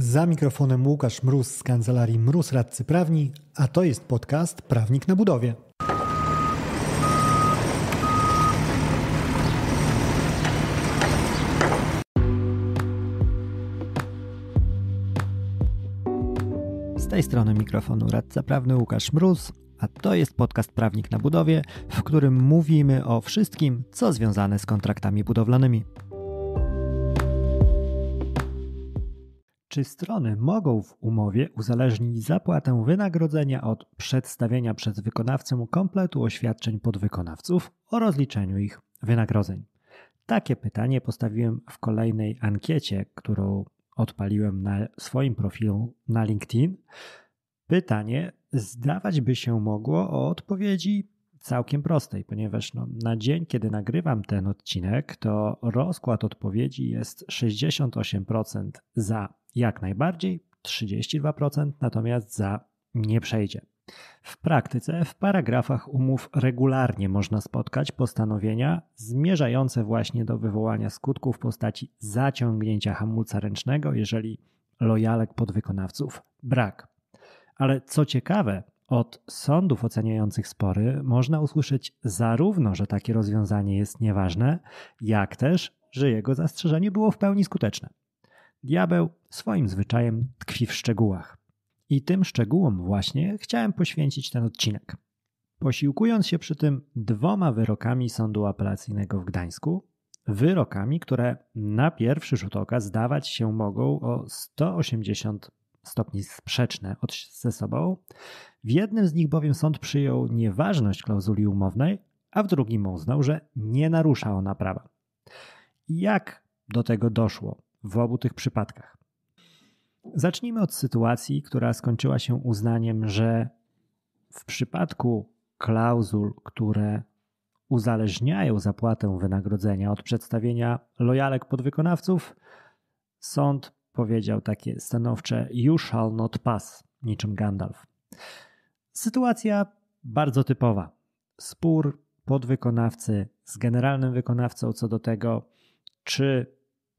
Za mikrofonem Łukasz Mróz z kancelarii Mróz Radcy Prawni, a to jest podcast Prawnik na Budowie. Z tej strony mikrofonu radca prawny Łukasz Mróz, a to jest podcast Prawnik na Budowie, w którym mówimy o wszystkim, co związane z kontraktami budowlanymi. czy strony mogą w umowie uzależnić zapłatę wynagrodzenia od przedstawienia przez wykonawcę kompletu oświadczeń podwykonawców o rozliczeniu ich wynagrodzeń? Takie pytanie postawiłem w kolejnej ankiecie, którą odpaliłem na swoim profilu na LinkedIn. Pytanie zdawać by się mogło o odpowiedzi całkiem prostej, ponieważ no, na dzień, kiedy nagrywam ten odcinek, to rozkład odpowiedzi jest 68% za jak najbardziej 32%, natomiast za nie przejdzie. W praktyce w paragrafach umów regularnie można spotkać postanowienia zmierzające właśnie do wywołania skutków w postaci zaciągnięcia hamulca ręcznego, jeżeli lojalek podwykonawców brak. Ale co ciekawe, od sądów oceniających spory można usłyszeć zarówno, że takie rozwiązanie jest nieważne, jak też, że jego zastrzeżenie było w pełni skuteczne. Diabeł swoim zwyczajem tkwi w szczegółach. I tym szczegółom właśnie chciałem poświęcić ten odcinek. Posiłkując się przy tym dwoma wyrokami Sądu Apelacyjnego w Gdańsku, wyrokami, które na pierwszy rzut oka zdawać się mogą o 180 stopni sprzeczne od, ze sobą. W jednym z nich bowiem sąd przyjął nieważność klauzuli umownej, a w drugim uznał, że nie narusza ona prawa. Jak do tego doszło? w obu tych przypadkach. Zacznijmy od sytuacji, która skończyła się uznaniem, że w przypadku klauzul, które uzależniają zapłatę wynagrodzenia od przedstawienia lojalek podwykonawców, sąd powiedział takie stanowcze You shall not pass, niczym Gandalf. Sytuacja bardzo typowa. Spór podwykonawcy z generalnym wykonawcą co do tego, czy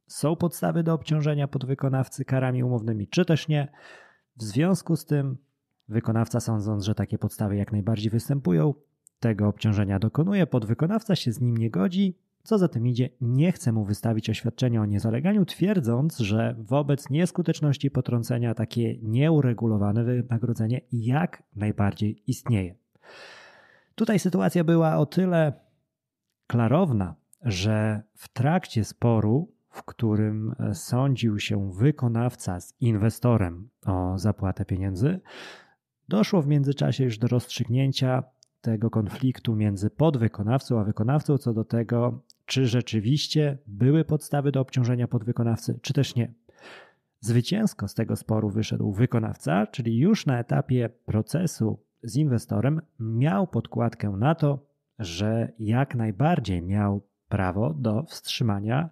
są podstawy do obciążenia podwykonawcy karami umownymi, czy też nie. W związku z tym wykonawca sądząc, że takie podstawy jak najbardziej występują, tego obciążenia dokonuje, podwykonawca się z nim nie godzi, co za tym idzie, nie chce mu wystawić oświadczenia o niezaleganiu, twierdząc, że wobec nieskuteczności potrącenia takie nieuregulowane wynagrodzenie jak najbardziej istnieje. Tutaj sytuacja była o tyle klarowna, że w trakcie sporu w którym e, sądził się wykonawca z inwestorem o zapłatę pieniędzy, doszło w międzyczasie już do rozstrzygnięcia tego konfliktu między podwykonawcą a wykonawcą co do tego, czy rzeczywiście były podstawy do obciążenia podwykonawcy, czy też nie. Zwycięsko z tego sporu wyszedł wykonawca, czyli już na etapie procesu z inwestorem miał podkładkę na to, że jak najbardziej miał prawo do wstrzymania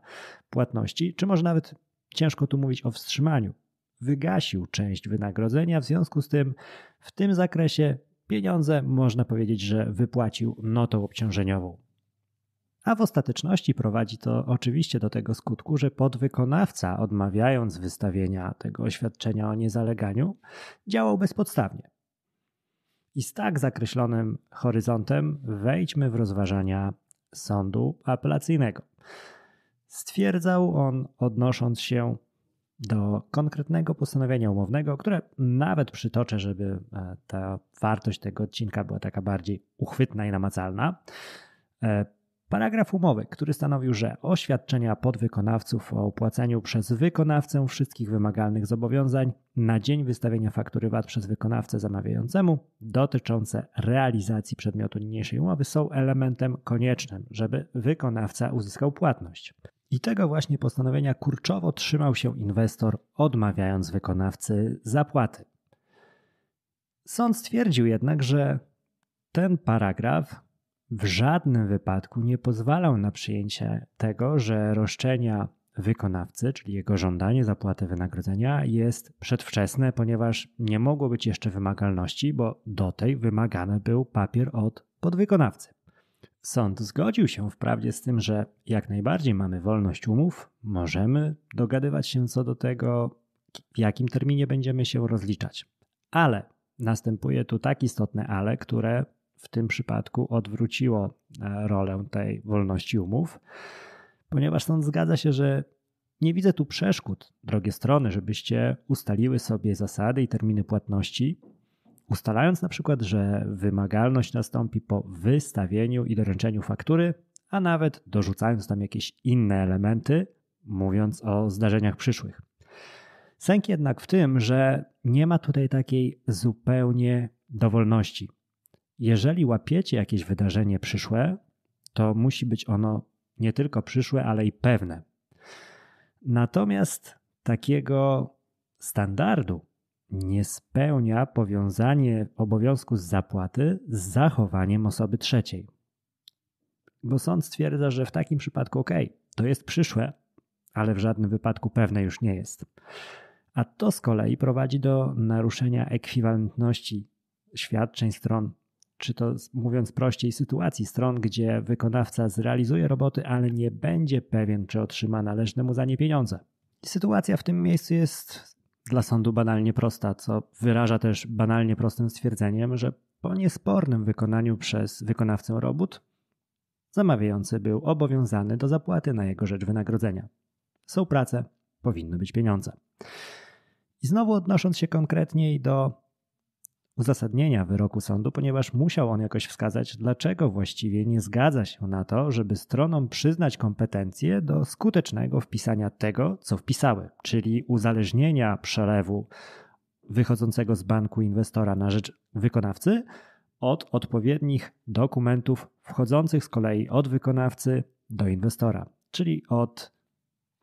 płatności, czy może nawet ciężko tu mówić o wstrzymaniu, wygasił część wynagrodzenia, w związku z tym w tym zakresie pieniądze można powiedzieć, że wypłacił notą obciążeniową. A w ostateczności prowadzi to oczywiście do tego skutku, że podwykonawca, odmawiając wystawienia tego oświadczenia o niezaleganiu, działał bezpodstawnie. I z tak zakreślonym horyzontem wejdźmy w rozważania sądu apelacyjnego. Stwierdzał on, odnosząc się do konkretnego postanowienia umownego, które nawet przytoczę, żeby e, ta wartość tego odcinka była taka bardziej uchwytna i namacalna. E, paragraf umowy, który stanowił, że oświadczenia podwykonawców o opłaceniu przez wykonawcę wszystkich wymaganych zobowiązań na dzień wystawienia faktury VAT przez wykonawcę zamawiającemu dotyczące realizacji przedmiotu niniejszej umowy są elementem koniecznym, żeby wykonawca uzyskał płatność. I tego właśnie postanowienia kurczowo trzymał się inwestor, odmawiając wykonawcy zapłaty. Sąd stwierdził jednak, że ten paragraf w żadnym wypadku nie pozwalał na przyjęcie tego, że roszczenia wykonawcy, czyli jego żądanie zapłaty wynagrodzenia, jest przedwczesne, ponieważ nie mogło być jeszcze wymagalności, bo do tej wymagany był papier od podwykonawcy. Sąd zgodził się wprawdzie z tym, że jak najbardziej mamy wolność umów, możemy dogadywać się co do tego, w jakim terminie będziemy się rozliczać. Ale następuje tu tak istotne ale, które w tym przypadku odwróciło e, rolę tej wolności umów, ponieważ sąd zgadza się, że nie widzę tu przeszkód, drogie strony, żebyście ustaliły sobie zasady i terminy płatności ustalając na przykład, że wymagalność nastąpi po wystawieniu i doręczeniu faktury, a nawet dorzucając tam jakieś inne elementy, mówiąc o zdarzeniach przyszłych. Sęk jednak w tym, że nie ma tutaj takiej zupełnie dowolności. Jeżeli łapiecie jakieś wydarzenie przyszłe, to musi być ono nie tylko przyszłe, ale i pewne. Natomiast takiego standardu nie spełnia powiązanie obowiązku z zapłaty z zachowaniem osoby trzeciej. Bo sąd stwierdza, że w takim przypadku ok, to jest przyszłe, ale w żadnym wypadku pewne już nie jest. A to z kolei prowadzi do naruszenia ekwiwalentności świadczeń stron, czy to mówiąc prościej, sytuacji stron, gdzie wykonawca zrealizuje roboty, ale nie będzie pewien, czy otrzyma należne mu za nie pieniądze. Sytuacja w tym miejscu jest dla sądu banalnie prosta, co wyraża też banalnie prostym stwierdzeniem, że po niespornym wykonaniu przez wykonawcę robót zamawiający był obowiązany do zapłaty na jego rzecz wynagrodzenia. Są prace, powinny być pieniądze. I znowu odnosząc się konkretniej do uzasadnienia wyroku sądu, ponieważ musiał on jakoś wskazać, dlaczego właściwie nie zgadza się na to, żeby stronom przyznać kompetencje do skutecznego wpisania tego, co wpisały, czyli uzależnienia przelewu wychodzącego z banku inwestora na rzecz wykonawcy od odpowiednich dokumentów wchodzących z kolei od wykonawcy do inwestora, czyli od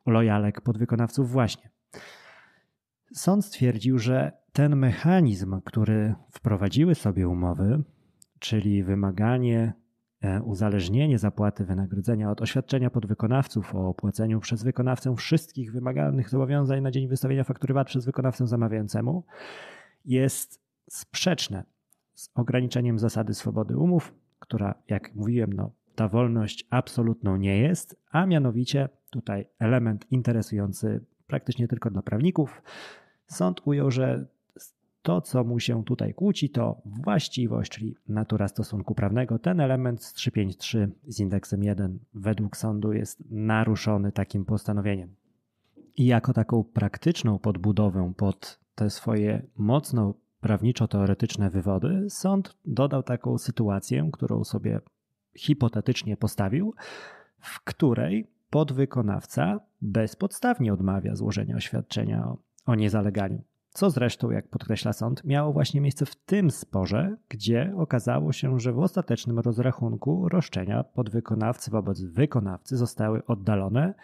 lojalek podwykonawców właśnie. Sąd stwierdził, że ten mechanizm, który wprowadziły sobie umowy, czyli wymaganie, e, uzależnienie zapłaty wynagrodzenia od oświadczenia podwykonawców o opłaceniu przez wykonawcę wszystkich wymaganych zobowiązań na dzień wystawienia faktury VAT przez wykonawcę zamawiającemu, jest sprzeczne z ograniczeniem zasady swobody umów, która, jak mówiłem, no, ta wolność absolutną nie jest, a mianowicie tutaj element interesujący praktycznie tylko dla prawników. Sąd ujął, że to, co mu się tutaj kłóci, to właściwość, czyli natura stosunku prawnego. Ten element z 353 z indeksem 1 według sądu jest naruszony takim postanowieniem. I jako taką praktyczną podbudowę pod te swoje mocno prawniczo-teoretyczne wywody, sąd dodał taką sytuację, którą sobie hipotetycznie postawił, w której podwykonawca bezpodstawnie odmawia złożenia oświadczenia o, o niezaleganiu. Co zresztą, jak podkreśla sąd, miało właśnie miejsce w tym sporze, gdzie okazało się, że w ostatecznym rozrachunku roszczenia podwykonawcy wobec wykonawcy zostały oddalone,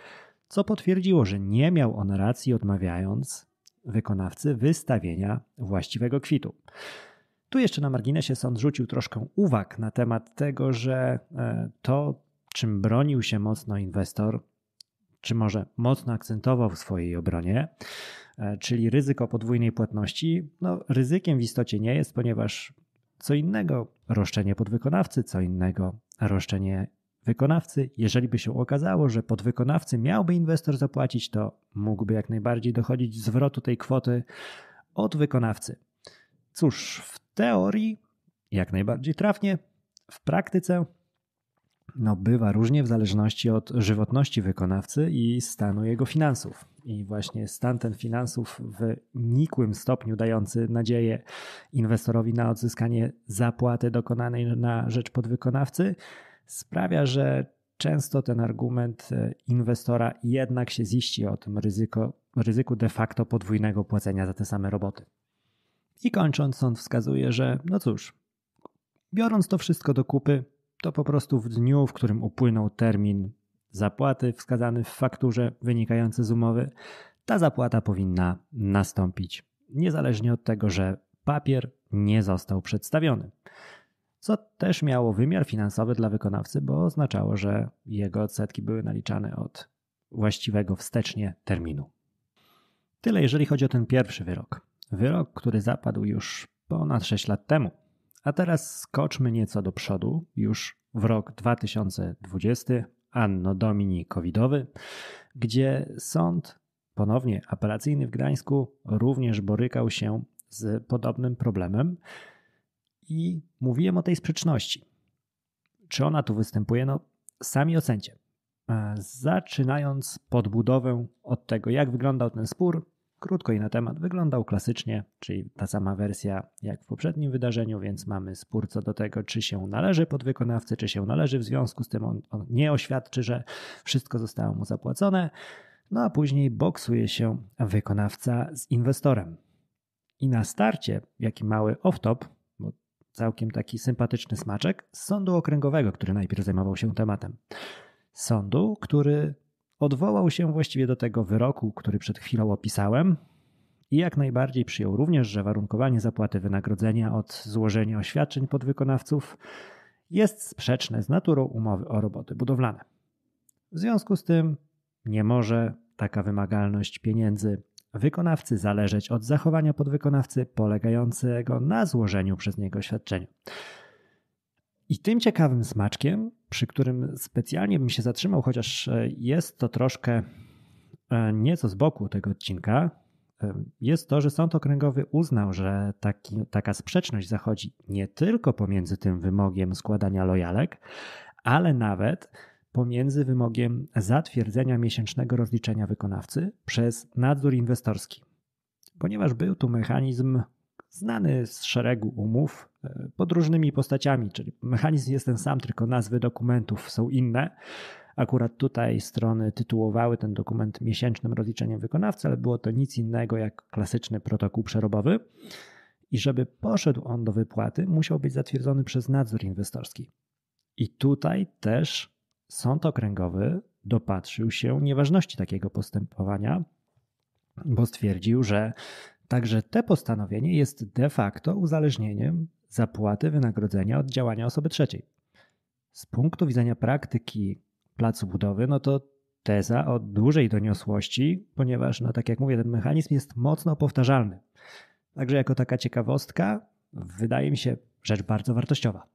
co potwierdziło, że nie miał on racji odmawiając wykonawcy wystawienia właściwego kwitu. Tu jeszcze na marginesie sąd rzucił troszkę uwag na temat tego, że e, to, czym bronił się mocno inwestor, czy może mocno akcentował w swojej obronie, E, czyli ryzyko podwójnej płatności, no, ryzykiem w istocie nie jest, ponieważ co innego roszczenie podwykonawcy, co innego roszczenie wykonawcy. Jeżeli by się okazało, że podwykonawcy miałby inwestor zapłacić, to mógłby jak najbardziej dochodzić zwrotu tej kwoty od wykonawcy. Cóż, w teorii jak najbardziej trafnie, w praktyce no bywa różnie w zależności od żywotności wykonawcy i stanu jego finansów i właśnie stan ten finansów w nikłym stopniu dający nadzieję inwestorowi na odzyskanie zapłaty dokonanej na rzecz podwykonawcy sprawia, że często ten argument e, inwestora jednak się ziści o tym ryzyko, ryzyku de facto podwójnego płacenia za te same roboty. I kończąc, sąd wskazuje, że no cóż, biorąc to wszystko do kupy, to po prostu w dniu, w którym upłynął termin zapłaty wskazany w fakturze wynikający z umowy, ta zapłata powinna nastąpić niezależnie od tego, że papier nie został przedstawiony. Co też miało wymiar finansowy dla wykonawcy, bo oznaczało, że jego odsetki były naliczane od właściwego wstecznie terminu. Tyle jeżeli chodzi o ten pierwszy wyrok. Wyrok, który zapadł już ponad 6 lat temu. A teraz skoczmy nieco do przodu, już w rok 2020, Anno Domini Covidowy, gdzie sąd ponownie apelacyjny w Gdańsku również borykał się z podobnym problemem i mówiłem o tej sprzeczności. Czy ona tu występuje? No, sami ocencie. E, zaczynając podbudowę od tego, jak wyglądał ten spór, Krótko i na temat wyglądał klasycznie, czyli ta sama wersja jak w poprzednim wydarzeniu, więc mamy spór co do tego, czy się należy podwykonawcy, czy się należy. W związku z tym on, on nie oświadczy, że wszystko zostało mu zapłacone. No a później boksuje się wykonawca z inwestorem. I na starcie, jaki mały off-top, bo całkiem taki sympatyczny smaczek, z sądu okręgowego, który najpierw zajmował się tematem. Sądu, który odwołał się właściwie do tego wyroku, który przed chwilą opisałem, i jak najbardziej przyjął również, że warunkowanie zapłaty wynagrodzenia od złożenia oświadczeń podwykonawców jest sprzeczne z naturą umowy o roboty budowlane. W związku z tym nie może taka wymagalność pieniędzy wykonawcy zależeć od zachowania podwykonawcy polegającego na złożeniu przez niego świadczenia. I tym ciekawym smaczkiem, przy którym specjalnie bym się zatrzymał, chociaż e, jest to troszkę e, nieco z boku tego odcinka, e, jest to, że Sąd Okręgowy uznał, że taki, taka sprzeczność zachodzi nie tylko pomiędzy tym wymogiem składania lojalek, ale nawet pomiędzy wymogiem zatwierdzenia miesięcznego rozliczenia wykonawcy przez nadzór inwestorski. Ponieważ był tu mechanizm znany z szeregu umów e, pod różnymi postaciami, czyli mechanizm jest ten sam, tylko nazwy dokumentów są inne. Akurat tutaj strony tytułowały ten dokument miesięcznym rozliczeniem wykonawcy, ale było to nic innego jak klasyczny protokół przerobowy. I żeby poszedł on do wypłaty, musiał być zatwierdzony przez nadzór inwestorski. I tutaj też sąd okręgowy dopatrzył się nieważności takiego postępowania, bo stwierdził, że Także te postanowienie jest de facto uzależnieniem zapłaty wynagrodzenia od działania osoby trzeciej. Z punktu widzenia praktyki placu budowy, no to teza o dużej doniosłości, ponieważ, no tak jak mówię, ten mechanizm jest mocno powtarzalny. Także jako taka ciekawostka, wydaje mi się rzecz bardzo wartościowa.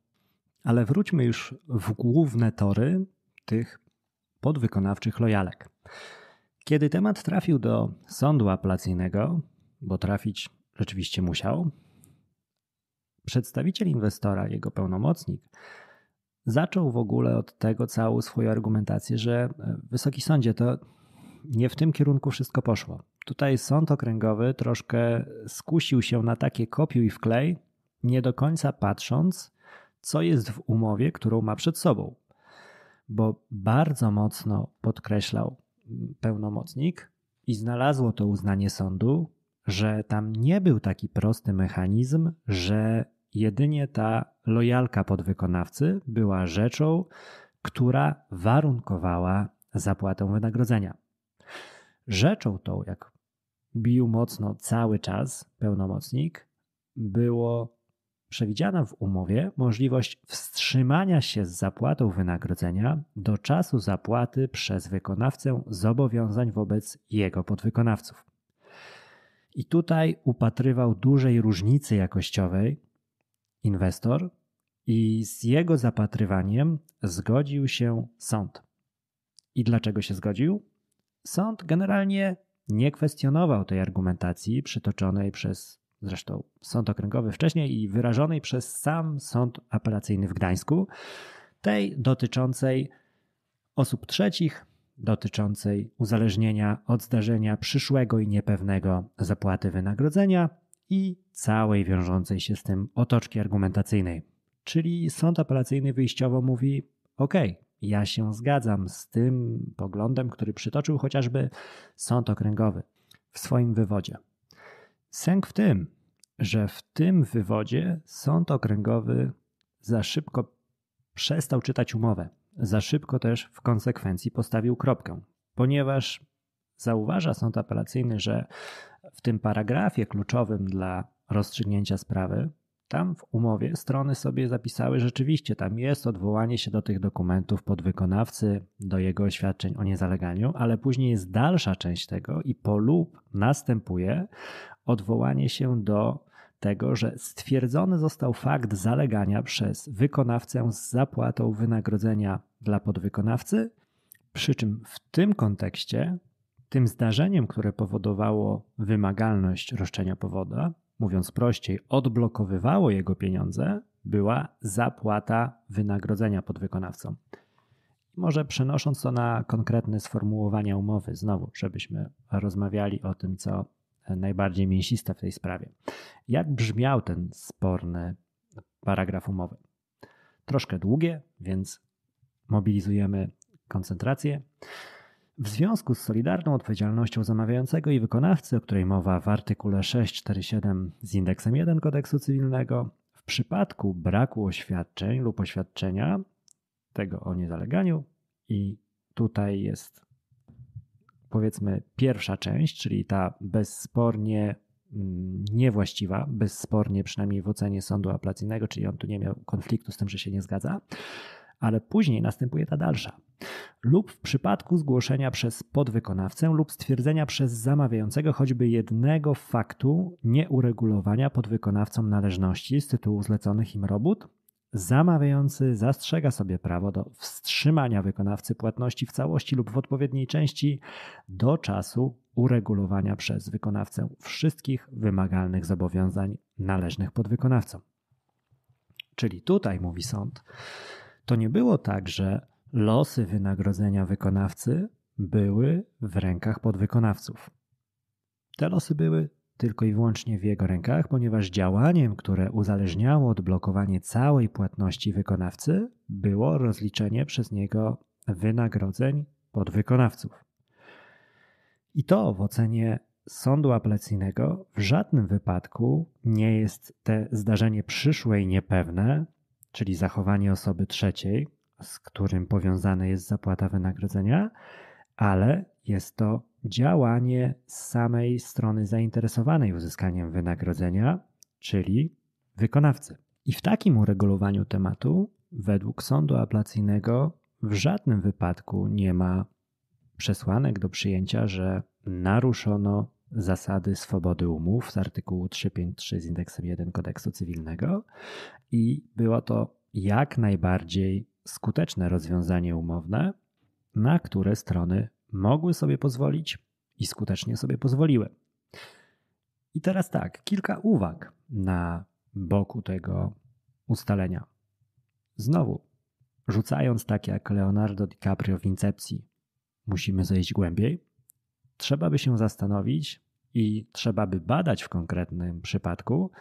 Ale wróćmy już w główne tory tych podwykonawczych lojalek. Kiedy temat trafił do sądu apelacyjnego, bo trafić rzeczywiście musiał, przedstawiciel inwestora, jego pełnomocnik, zaczął w ogóle od tego całą swoją argumentację, że e, Wysoki Sądzie to nie w tym kierunku wszystko poszło. Tutaj sąd okręgowy troszkę skusił się na takie kopiuj i wklej, nie do końca patrząc, co jest w umowie, którą ma przed sobą. Bo bardzo mocno podkreślał mm, pełnomocnik i znalazło to uznanie sądu, że tam nie był taki prosty mechanizm, że jedynie ta lojalka podwykonawcy była rzeczą, która warunkowała zapłatę wynagrodzenia. Rzeczą tą, jak bił mocno cały czas pełnomocnik, było przewidziana w umowie możliwość wstrzymania się z zapłatą wynagrodzenia do czasu zapłaty przez wykonawcę zobowiązań wobec jego podwykonawców. I tutaj upatrywał dużej różnicy jakościowej inwestor i z jego zapatrywaniem zgodził się sąd. I dlaczego się zgodził? Sąd generalnie nie kwestionował tej argumentacji przytoczonej przez zresztą sąd okręgowy wcześniej i wyrażonej przez sam sąd apelacyjny w Gdańsku, tej dotyczącej osób trzecich dotyczącej uzależnienia od zdarzenia przyszłego i niepewnego zapłaty wynagrodzenia i całej wiążącej się z tym otoczki argumentacyjnej. Czyli sąd apelacyjny wyjściowo mówi: OK, ja się zgadzam z tym poglądem, który przytoczył chociażby sąd okręgowy w swoim wywodzie. Sęk w tym, że w tym wywodzie sąd okręgowy za szybko przestał czytać umowę za szybko też w konsekwencji postawił kropkę, ponieważ zauważa sąd apelacyjny, że w tym paragrafie kluczowym dla rozstrzygnięcia sprawy, tam w umowie strony sobie zapisały, rzeczywiście tam jest odwołanie się do tych dokumentów podwykonawcy, do jego oświadczeń o niezaleganiu, ale później jest dalsza część tego i po lub następuje odwołanie się do tego, że stwierdzony został fakt zalegania przez wykonawcę z zapłatą wynagrodzenia dla podwykonawcy, przy czym w tym kontekście, tym zdarzeniem, które powodowało wymagalność roszczenia powoda, mówiąc prościej, odblokowywało jego pieniądze, była zapłata wynagrodzenia podwykonawcom. Może przenosząc to na konkretne sformułowania umowy, znowu, żebyśmy rozmawiali o tym, co najbardziej mięsista w tej sprawie. Jak brzmiał ten sporny paragraf umowy? Troszkę długie, więc mobilizujemy koncentrację. W związku z solidarną odpowiedzialnością zamawiającego i wykonawcy, o której mowa w artykule 647 z indeksem 1 kodeksu cywilnego, w przypadku braku oświadczeń lub oświadczenia tego o niezaleganiu i tutaj jest powiedzmy pierwsza część, czyli ta bezspornie mm, niewłaściwa, bezspornie przynajmniej w ocenie sądu apelacyjnego, czyli on tu nie miał konfliktu z tym, że się nie zgadza, ale później następuje ta dalsza. Lub w przypadku zgłoszenia przez podwykonawcę lub stwierdzenia przez zamawiającego choćby jednego faktu nieuregulowania podwykonawcom należności z tytułu zleconych im robót zamawiający zastrzega sobie prawo do wstrzymania wykonawcy płatności w całości lub w odpowiedniej części do czasu uregulowania przez wykonawcę wszystkich wymagalnych zobowiązań należnych podwykonawcom. Czyli tutaj, mówi sąd, to nie było tak, że losy wynagrodzenia wykonawcy były w rękach podwykonawców. Te losy były tylko i wyłącznie w jego rękach, ponieważ działaniem, które uzależniało od blokowania całej płatności wykonawcy, było rozliczenie przez niego wynagrodzeń podwykonawców. I to w ocenie sądu apelacyjnego w żadnym wypadku nie jest te zdarzenie przyszłe i niepewne, czyli zachowanie osoby trzeciej, z którym powiązana jest zapłata wynagrodzenia, ale jest to działanie z samej strony zainteresowanej uzyskaniem wynagrodzenia, czyli wykonawcy. I w takim uregulowaniu tematu, według sądu apelacyjnego, w żadnym wypadku nie ma przesłanek do przyjęcia, że naruszono zasady swobody umów z artykułu 353 z indeksem 1 kodeksu cywilnego i było to jak najbardziej skuteczne rozwiązanie umowne, na które strony mogły sobie pozwolić i skutecznie sobie pozwoliły. I teraz tak, kilka uwag na boku tego ustalenia. Znowu, rzucając tak jak Leonardo DiCaprio w Incepcji, musimy zejść głębiej, trzeba by się zastanowić i trzeba by badać w konkretnym przypadku,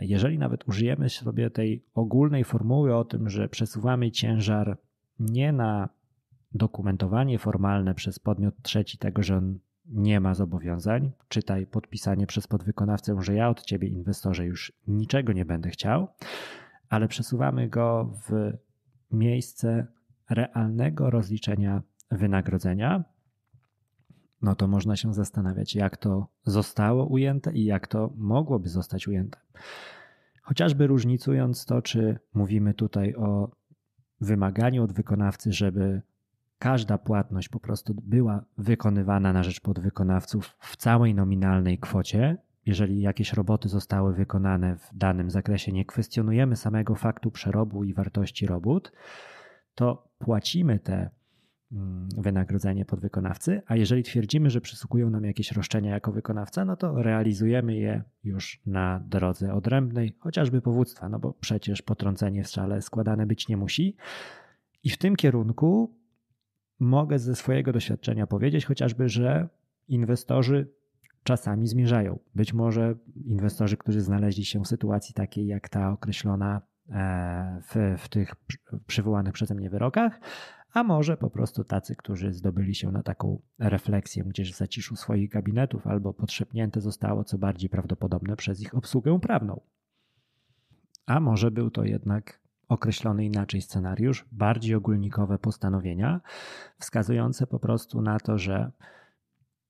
jeżeli nawet użyjemy sobie tej ogólnej formuły o tym, że przesuwamy ciężar nie na dokumentowanie formalne przez podmiot trzeci tego, że on nie ma zobowiązań, czytaj podpisanie przez podwykonawcę, że ja od ciebie, inwestorze, już niczego nie będę chciał, ale przesuwamy go w miejsce realnego rozliczenia wynagrodzenia, no to można się zastanawiać, jak to zostało ujęte i jak to mogłoby zostać ujęte. Chociażby różnicując to, czy mówimy tutaj o wymaganiu od wykonawcy, żeby każda płatność po prostu była wykonywana na rzecz podwykonawców w całej nominalnej kwocie. Jeżeli jakieś roboty zostały wykonane w danym zakresie, nie kwestionujemy samego faktu przerobu i wartości robót, to płacimy te mm, wynagrodzenie podwykonawcy, a jeżeli twierdzimy, że przysługują nam jakieś roszczenia jako wykonawca, no to realizujemy je już na drodze odrębnej, chociażby powództwa, no bo przecież potrącenie w szale składane być nie musi. I w tym kierunku mogę ze swojego doświadczenia powiedzieć chociażby, że inwestorzy czasami zmierzają. Być może inwestorzy, którzy znaleźli się w sytuacji takiej jak ta określona e, w, w tych przywołanych przeze mnie wyrokach, a może po prostu tacy, którzy zdobyli się na taką refleksję gdzieś w zaciszu swoich gabinetów albo podszepnięte zostało, co bardziej prawdopodobne, przez ich obsługę prawną. A może był to jednak określony inaczej scenariusz, bardziej ogólnikowe postanowienia, wskazujące po prostu na to, że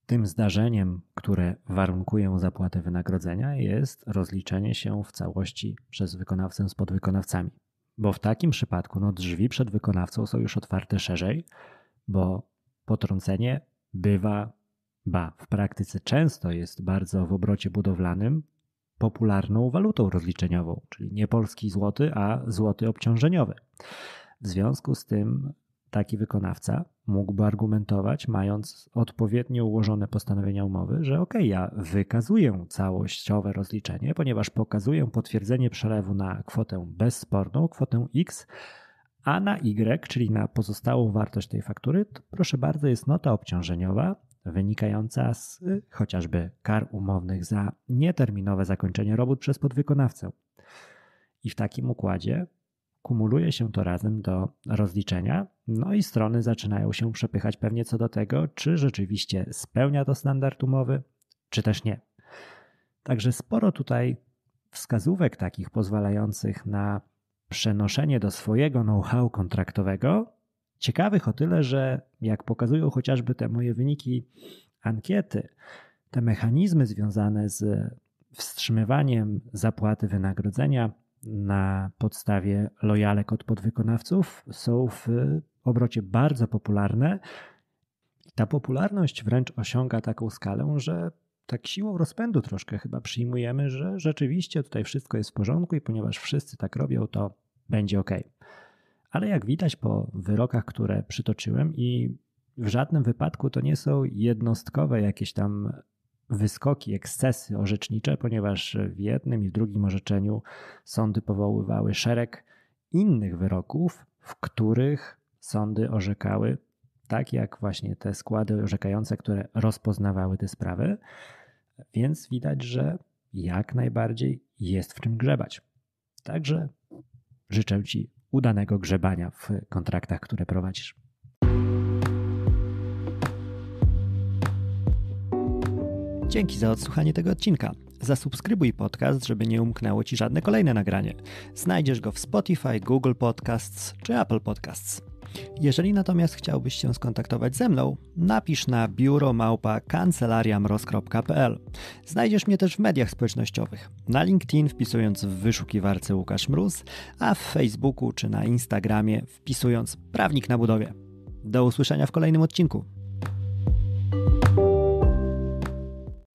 tym zdarzeniem, które warunkują zapłatę wynagrodzenia, jest rozliczenie się w całości przez wykonawcę z podwykonawcami. Bo w takim przypadku no, drzwi przed wykonawcą są już otwarte szerzej, bo potrącenie bywa, ba, w praktyce często jest bardzo w obrocie budowlanym popularną walutą rozliczeniową, czyli nie polski złoty, a złoty obciążeniowy. W związku z tym taki wykonawca mógłby argumentować, mając odpowiednio ułożone postanowienia umowy, że ok, ja wykazuję całościowe rozliczenie, ponieważ pokazuję potwierdzenie przelewu na kwotę bezsporną, kwotę X, a na Y, czyli na pozostałą wartość tej faktury, to proszę bardzo, jest nota obciążeniowa, wynikająca z y, chociażby kar umownych za nieterminowe zakończenie robót przez podwykonawcę. I w takim układzie kumuluje się to razem do rozliczenia, no i strony zaczynają się przepychać pewnie co do tego, czy rzeczywiście spełnia to standard umowy, czy też nie. Także sporo tutaj wskazówek takich pozwalających na przenoszenie do swojego know-how kontraktowego Ciekawych o tyle, że jak pokazują chociażby te moje wyniki ankiety, te mechanizmy związane z wstrzymywaniem zapłaty wynagrodzenia na podstawie lojalek od podwykonawców są w obrocie bardzo popularne. Ta popularność wręcz osiąga taką skalę, że tak siłą rozpędu troszkę chyba przyjmujemy, że rzeczywiście tutaj wszystko jest w porządku i ponieważ wszyscy tak robią, to będzie ok. Ale jak widać po wyrokach, które przytoczyłem, i w żadnym wypadku to nie są jednostkowe jakieś tam wyskoki, ekscesy orzecznicze, ponieważ w jednym i w drugim orzeczeniu sądy powoływały szereg innych wyroków, w których sądy orzekały, tak jak właśnie te składy orzekające, które rozpoznawały te sprawy. Więc widać, że jak najbardziej jest w czym grzebać. Także życzę Ci udanego grzebania w kontraktach, które prowadzisz. Dzięki za odsłuchanie tego odcinka. Zasubskrybuj podcast, żeby nie umknęło Ci żadne kolejne nagranie. Znajdziesz go w Spotify, Google Podcasts czy Apple Podcasts. Jeżeli natomiast chciałbyś się skontaktować ze mną, napisz na biuromałpa.kancelariamroz.pl. Znajdziesz mnie też w mediach społecznościowych, na LinkedIn wpisując w wyszukiwarce Łukasz Mróz, a w Facebooku czy na Instagramie wpisując Prawnik na budowie. Do usłyszenia w kolejnym odcinku.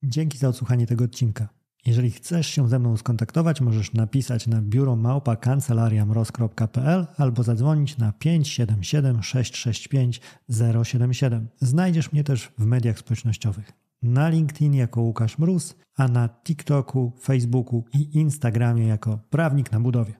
Dzięki za odsłuchanie tego odcinka. Jeżeli chcesz się ze mną skontaktować, możesz napisać na biuro małpa albo zadzwonić na 577 665 077. Znajdziesz mnie też w mediach społecznościowych. Na LinkedIn jako Łukasz Mróz, a na TikToku, Facebooku i Instagramie jako Prawnik na Budowie.